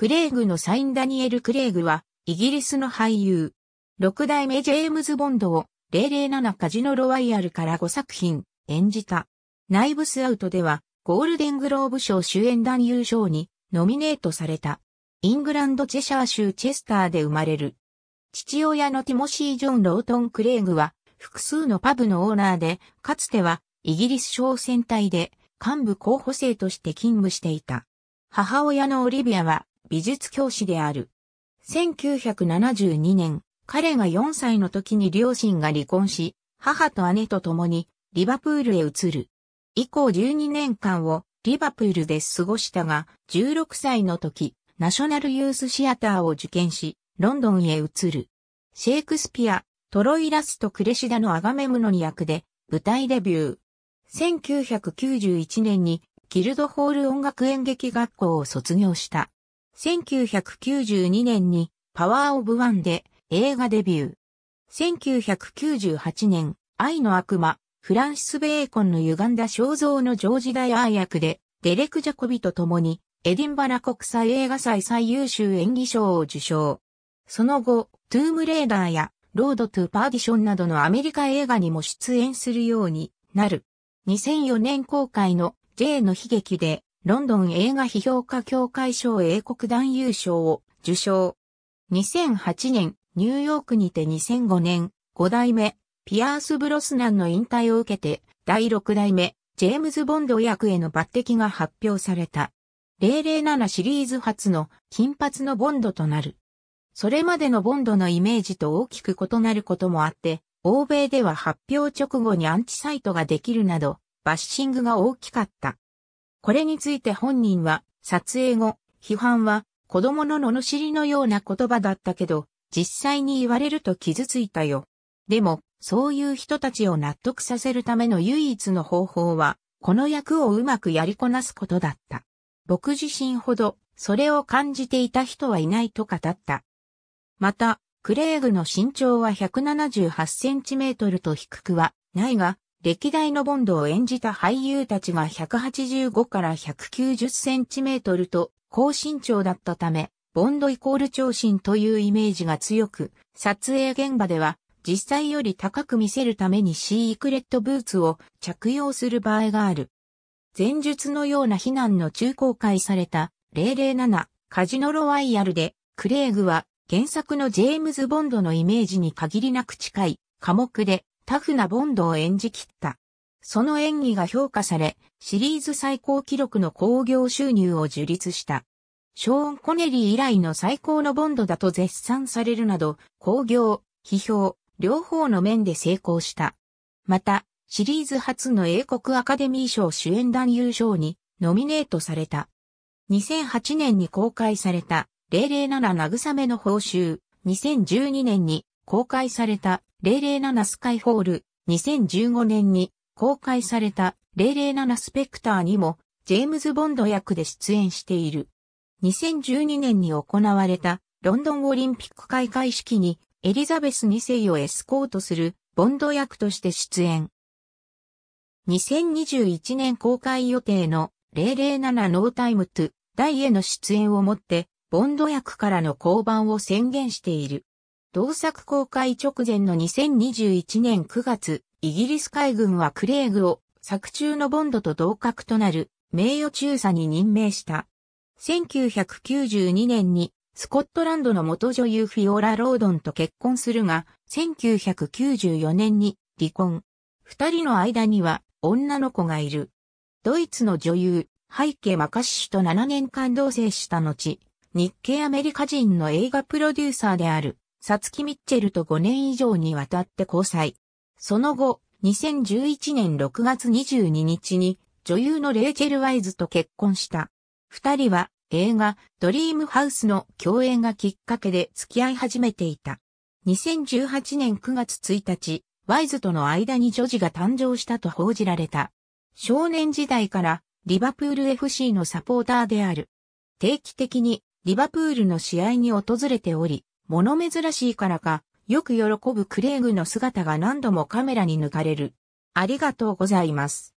クレイグのサイン・ダニエル・クレイグは、イギリスの俳優。六代目ジェームズ・ボンドを、007カジノ・ロワイヤルから5作品、演じた。ナイブス・アウトでは、ゴールデングローブ賞主演男優賞に、ノミネートされた。イングランド・チェシャー州チェスターで生まれる。父親のティモシー・ジョン・ロートン・クレイグは、複数のパブのオーナーで、かつては、イギリス商船隊で、幹部候補生として勤務していた。母親のオリビアは、美術教師である。1972年、彼が4歳の時に両親が離婚し、母と姉と共にリバプールへ移る。以降12年間をリバプールで過ごしたが、16歳の時、ナショナルユースシアターを受験し、ロンドンへ移る。シェイクスピア、トロイ・ラスとクレシダのアガメムノニ役で舞台デビュー。1991年にギルドホール音楽演劇学校を卒業した。1992年にパワーオブワンで映画デビュー。1998年、愛の悪魔、フランシス・ベーコンの歪んだ肖像のジョージ・ダイアー役で、デレク・ジャコビと共に、エディンバラ国際映画祭最優秀演技賞を受賞。その後、トゥームレーダーや、ロード・トゥ・パーディションなどのアメリカ映画にも出演するようになる。2004年公開の J の悲劇で、ロンドン映画批評家協会賞英国男優賞を受賞。2008年、ニューヨークにて2005年、5代目、ピアース・ブロスナンの引退を受けて、第6代目、ジェームズ・ボンド役への抜擢が発表された。007シリーズ初の金髪のボンドとなる。それまでのボンドのイメージと大きく異なることもあって、欧米では発表直後にアンチサイトができるなど、バッシングが大きかった。これについて本人は、撮影後、批判は、子供の罵りのような言葉だったけど、実際に言われると傷ついたよ。でも、そういう人たちを納得させるための唯一の方法は、この役をうまくやりこなすことだった。僕自身ほど、それを感じていた人はいないと語った。また、クレーグの身長は178センチメートルと低くはないが、歴代のボンドを演じた俳優たちが185から190センチメートルと高身長だったため、ボンドイコール長身というイメージが強く、撮影現場では実際より高く見せるためにシークレットブーツを着用する場合がある。前述のような避難の中公開された007カジノロワイヤルでクレイグは原作のジェームズ・ボンドのイメージに限りなく近い科目でタフなボンドを演じ切った。その演技が評価され、シリーズ最高記録の興行収入を樹立した。ショーン・コネリー以来の最高のボンドだと絶賛されるなど、興行、批評、両方の面で成功した。また、シリーズ初の英国アカデミー賞主演男優賞にノミネートされた。2008年に公開された007慰めの報酬、2012年に公開された007スカイホール、2015年に公開された007スペクターにもジェームズ・ボンド役で出演している。2012年に行われたロンドンオリンピック開会式にエリザベス2世をエスコートするボンド役として出演。2021年公開予定の007ノータイムトゥダイへの出演をもってボンド役からの降板を宣言している。同作公開直前の2021年9月、イギリス海軍はクレイグを作中のボンドと同格となる名誉中佐に任命した。1992年にスコットランドの元女優フィオラ・ロードンと結婚するが、1994年に離婚。二人の間には女の子がいる。ドイツの女優、ハイケ・マカシシュと7年間同棲した後、日系アメリカ人の映画プロデューサーである。サツキ・ミッチェルと5年以上にわたって交際。その後、2011年6月22日に女優のレイチェル・ワイズと結婚した。二人は映画ドリームハウスの共演がきっかけで付き合い始めていた。2018年9月1日、ワイズとの間に女児が誕生したと報じられた。少年時代からリバプール FC のサポーターである。定期的にリバプールの試合に訪れており、物珍しいからか、よく喜ぶクレイグの姿が何度もカメラに抜かれる。ありがとうございます。